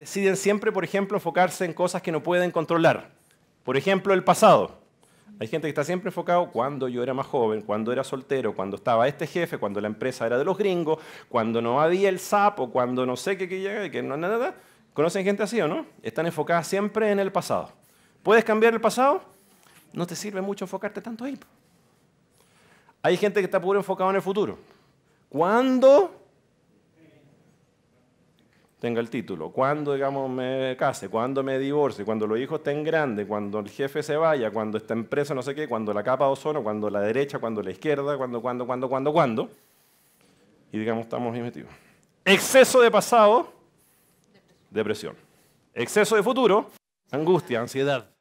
deciden siempre, por ejemplo, enfocarse en cosas que no pueden controlar. Por ejemplo, el pasado. Hay gente que está siempre enfocado cuando yo era más joven, cuando era soltero, cuando estaba este jefe, cuando la empresa era de los gringos, cuando no había el sapo, cuando no sé qué, que que no, nada, nada. ¿Conocen gente así o no? Están enfocadas siempre en el pasado. ¿Puedes cambiar el pasado? No te sirve mucho enfocarte tanto ahí. Hay gente que está puro enfocada en el futuro. ¿Cuándo tenga el título, cuando digamos me case, cuando me divorcie, cuando los hijos estén grandes, cuando el jefe se vaya, cuando esta empresa no sé qué, cuando la capa de ozono, cuando la derecha, cuando la izquierda, cuando, cuando, cuando, cuando, cuando. Y digamos, estamos ahí Exceso de pasado, depresión. Exceso de futuro, angustia, ansiedad.